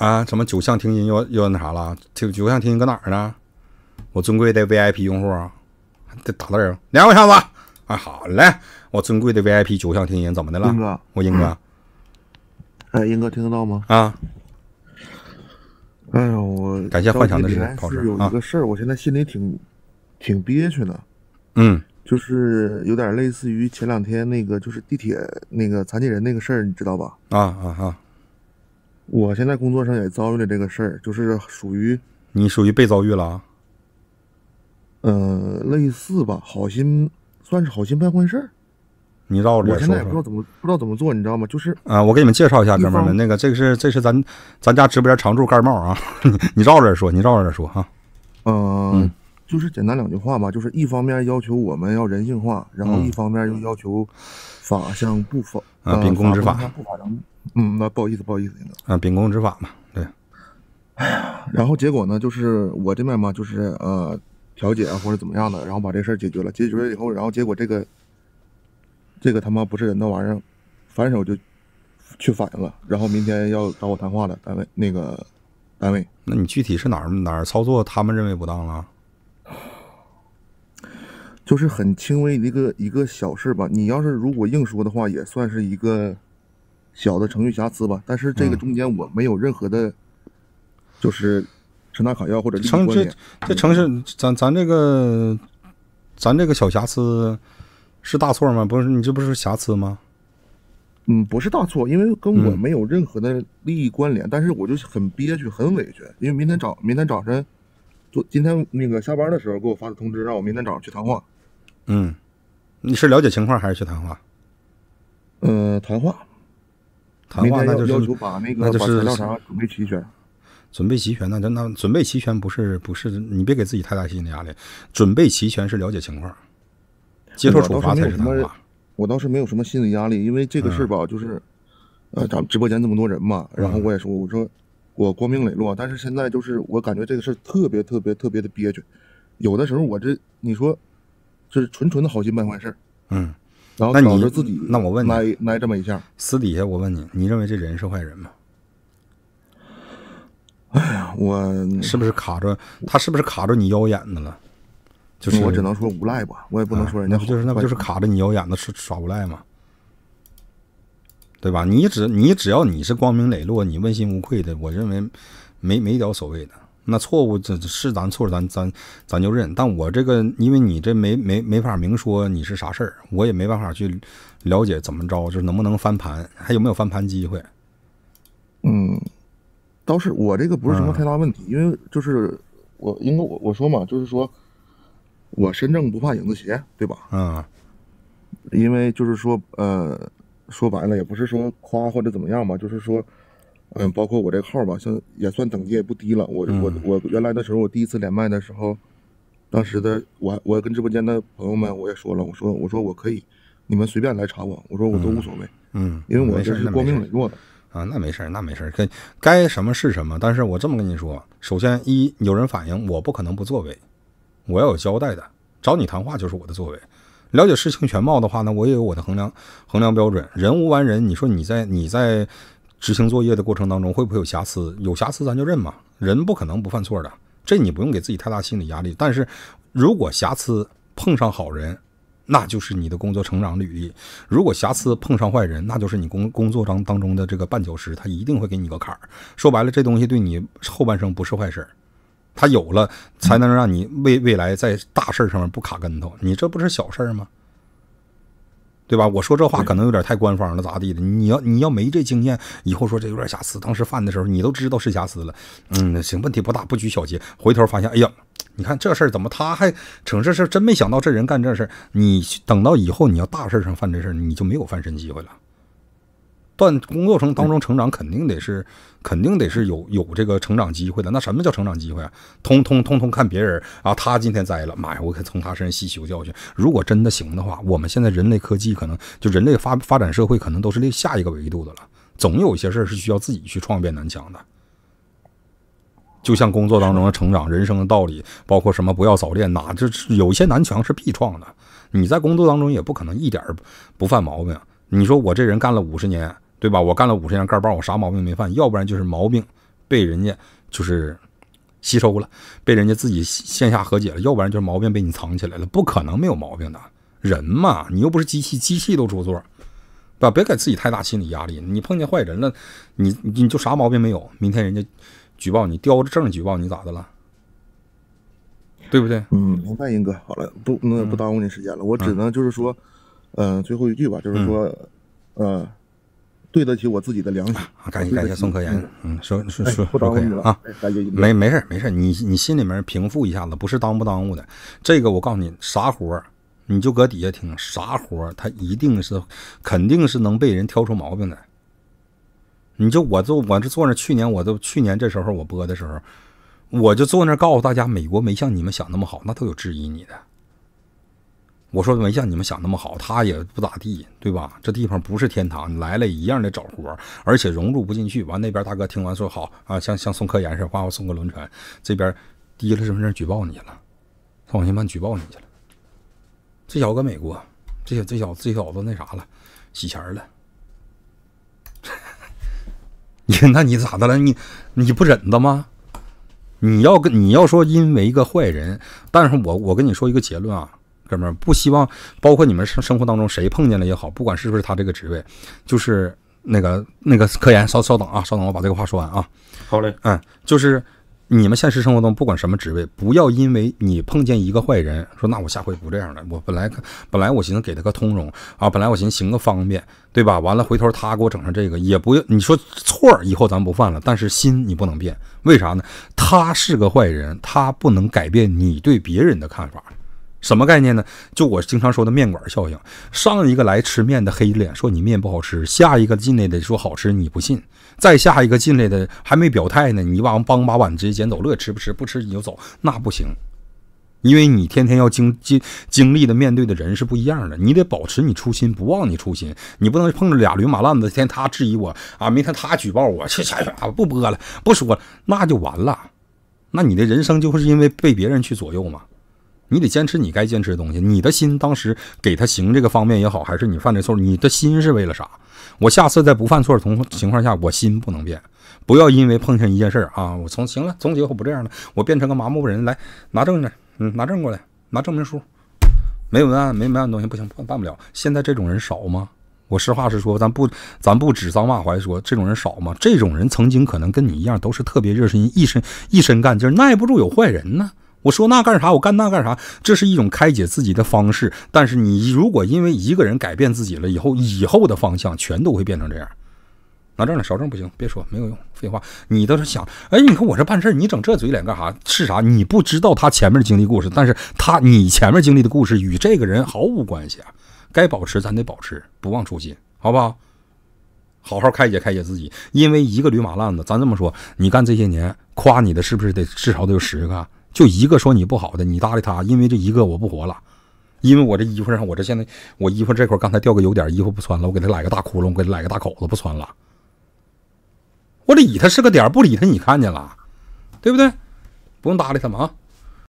啊，什么九项听音又又那啥了？九九项听音搁哪儿呢？我尊贵的 VIP 用户啊，得打字儿，两一下子啊！好，嘞，我尊贵的 VIP 九项听音怎么的了？英哥，我英哥，哎，英哥听得到吗？啊，哎呀，我感谢幻想的是跑啊。有一个事儿，我现在心里挺挺憋屈的。嗯，就是有点类似于前两天那个，就是地铁那个残疾人那个事儿，你知道吧？啊啊啊！我现在工作上也遭遇了这个事儿，就是属于你属于被遭遇了，呃，类似吧，好心算是好心办坏事。你绕着我说。我现在也不知道怎么不知道怎么做，你知道吗？就是啊，我给你们介绍一下，哥们儿们，那个这个是这是咱咱家直播间常驻盖帽啊，你你绕着说，你绕着说哈。嗯。就是简单两句话吧，就是一方面要求我们要人性化，然后一方面又要求法向不法，秉公执法，不法嗯，那不好意思，不好意思，领导。啊，秉公执法嘛，对。呀，然后结果呢，就是我这边嘛，就是呃，调解啊或者怎么样的，然后把这事儿解决了。解决了以后，然后结果这个这个他妈不是人的玩意儿，反手就去反映了，然后明天要找我谈话了，单位那个单位。那你具体是哪儿哪儿操作，他们认为不当了？就是很轻微的一个一个小事吧，你要是如果硬说的话，也算是一个小的程序瑕疵吧。但是这个中间我没有任何的，就是吃拿卡要或者这益关这这城市，咱咱这个咱这个小瑕疵是大错吗？不是，你这不是瑕疵吗？嗯，不是大错，因为跟我没有任何的利益关联。但是我就很憋屈，很委屈，因为明天早明天早晨，昨今天那个下班的时候给我发的通知，让我明天早上去谈话。嗯，你是了解情况还是去谈话？嗯，谈话。谈话那就要求把那个把料啥准备齐全。准备齐全，那那准备齐全不是不是，你别给自己太大心理压力。准备齐全是了解情况，接受处罚。才是谈话。什么，我倒是没有什么心理压力，因为这个事儿吧，就是，呃，咱们直播间这么多人嘛，然后我也说我说我光明磊落，但是现在就是我感觉这个事儿特别特别特别的憋屈，有的时候我这你说。就是纯纯的好心办坏事，嗯，然后找着自己，那我问，挨挨这么一下。私底下我问你，你认为这人是坏人吗？哎呀，我是不是卡着他？是不是卡着你腰眼子了？就是我只能说无赖吧，我也不能说人家就是那不就是卡着你腰眼子耍耍无赖嘛？对吧？你只你只要你是光明磊落，你问心无愧的，我认为没没点所谓的。那错误这是咱错，咱咱咱就认。但我这个，因为你这没没没法明说你是啥事儿，我也没办法去了解怎么着，就是能不能翻盘，还有没有翻盘机会。嗯，倒是我这个不是什么太大问题，因为就是我，因为我我说嘛，就是说我身正不怕影子斜，对吧？嗯，因为就是说，呃，说白了也不是说夸或者怎么样吧，就是说。嗯，包括我这个号吧，像也算等级也不低了。我我我原来的时候，我第一次连麦的时候，当时的我我跟直播间的朋友们我也说了，我说我说我可以，你们随便来查我，我说我都无所谓，嗯，因为我这是光明磊落的啊。那没事，那没事，该该什么是什么。但是我这么跟你说，首先一有人反映，我不可能不作为，我要有交代的。找你谈话就是我的作为，了解事情全貌的话，呢，我也有我的衡量衡量标准。人无完人，你说你在你在。执行作业的过程当中会不会有瑕疵？有瑕疵咱就认嘛，人不可能不犯错的。这你不用给自己太大心理压力。但是，如果瑕疵碰上好人，那就是你的工作成长履历；如果瑕疵碰上坏人，那就是你工工作当当中的这个绊脚石，他一定会给你个坎儿。说白了，这东西对你后半生不是坏事，他有了才能让你未未来在大事上面不卡跟头。你这不是小事儿吗？对吧？我说这话可能有点太官方了，咋地的？你要你要没这经验，以后说这有点瑕疵。当时犯的时候，你都知道是瑕疵了。嗯，行，问题不大，不拘小节。回头发现，哎呀，你看这事儿怎么他还整这事？真没想到这人干这事儿。你等到以后你要大事上犯这事儿，你就没有翻身机会了。在工作中当中成长，肯定得是，肯定得是有有这个成长机会的。那什么叫成长机会啊？通通通通看别人啊！他今天栽了，妈呀！我可从他身上吸取教训。如果真的行的话，我们现在人类科技可能就人类发发展社会可能都是另下一个维度的了。总有一些事儿是需要自己去创变南墙的。就像工作当中的成长、人生的道理，包括什么不要早恋，哪这有些南墙是必撞的。你在工作当中也不可能一点儿不犯毛病。你说我这人干了五十年。对吧？我干了五十年盖棒，我啥毛病没犯，要不然就是毛病被人家就是吸收了，被人家自己线下和解了，要不然就是毛病被你藏起来了，不可能没有毛病的人嘛。你又不是机器，机器都出错，对吧？别给自己太大心理压力。你碰见坏人了，你你就啥毛病没有？明天人家举报你，叼着证举报你，咋的了？对不对？嗯，明白，英哥。好了，不，那不耽误你时间了。我只能就是说，嗯，最后一句吧，就是说，呃。对得起我自己的良心啊！感谢感谢宋科研，嗯，说说说说可以了啊！感谢没没事没事你你心里面平复一下子，不是当不耽误的。这个我告诉你，啥活儿你就搁底下听，啥活儿他一定是肯定是能被人挑出毛病的。你就我就我这坐那，去年我都去年这时候我播的时候，我就坐那告诉大家，美国没像你们想那么好，那都有质疑你的。我说没像你们想那么好，他也不咋地，对吧？这地方不是天堂，你来了一样的找活，而且融入不进去。完，那边大哥听完说好啊，像像送科研似的，给我送个轮船。这边提了身份证举报你去了，放心办举报你去了。这小子搁美国，这这小子这小子那啥了，洗钱了。你那你咋的了？你你不忍的吗？你要跟你要说因为一个坏人，但是我我跟你说一个结论啊。哥们儿不希望，包括你们生生活当中谁碰见了也好，不管是不是他这个职位，就是那个那个科研，稍稍等啊，稍等，我把这个话说完啊。好嘞，嗯，就是你们现实生活中，不管什么职位，不要因为你碰见一个坏人，说那我下回不这样了。我本来本来我寻思给他个通融啊，本来我寻思行个方便，对吧？完了回头他给我整上这个，也不，你说错儿，以后咱不犯了。但是心你不能变，为啥呢？他是个坏人，他不能改变你对别人的看法。什么概念呢？就我经常说的面馆效应，上一个来吃面的黑脸说你面不好吃，下一个进来的说好吃，你不信，再下一个进来的还没表态呢，你往帮把碗直接捡走，乐吃不吃不吃你就走，那不行，因为你天天要经经经历的面对的人是不一样的，你得保持你初心，不忘你初心，你不能碰着俩驴马烂子，天天他质疑我啊，明天他举报我，去去去，不播了，不说了，那就完了，那你的人生就会因为被别人去左右吗？你得坚持你该坚持的东西。你的心当时给他行这个方面也好，还是你犯这错，你的心是为了啥？我下次在不犯错同情况下，我心不能变。不要因为碰上一件事啊，我从行了，从今以后不这样了，我变成个麻木人。来拿证来，嗯，拿证过来，拿证明书。没文案，没文案东西不行，办办不了。现在这种人少吗？我实话实说，咱不咱不指桑骂槐说这种人少吗？这种人曾经可能跟你一样，都是特别热心，一身一身干劲，耐不住有坏人呢。我说那干啥？我干那干啥？这是一种开解自己的方式。但是你如果因为一个人改变自己了以后，以后的方向全都会变成这样。拿证了，少证不行，别说没有用，废话。你倒是想，哎，你看我这办事你整这嘴脸干啥？是啥？你不知道他前面经历故事，但是他你前面经历的故事与这个人毫无关系啊。该保持咱得保持，不忘初心，好不好？好好开解开解自己，因为一个驴马烂子，咱这么说，你干这些年，夸你的是不是得至少得有十个？就一个说你不好的，你搭理他，因为这一个我不活了，因为我这衣服上，我这现在我衣服这块刚才掉个油点，衣服不穿了，我给他来个大窟窿，给他来个大口子，不穿了。我理他是个点，不理他你看见了，对不对？不用搭理他们啊。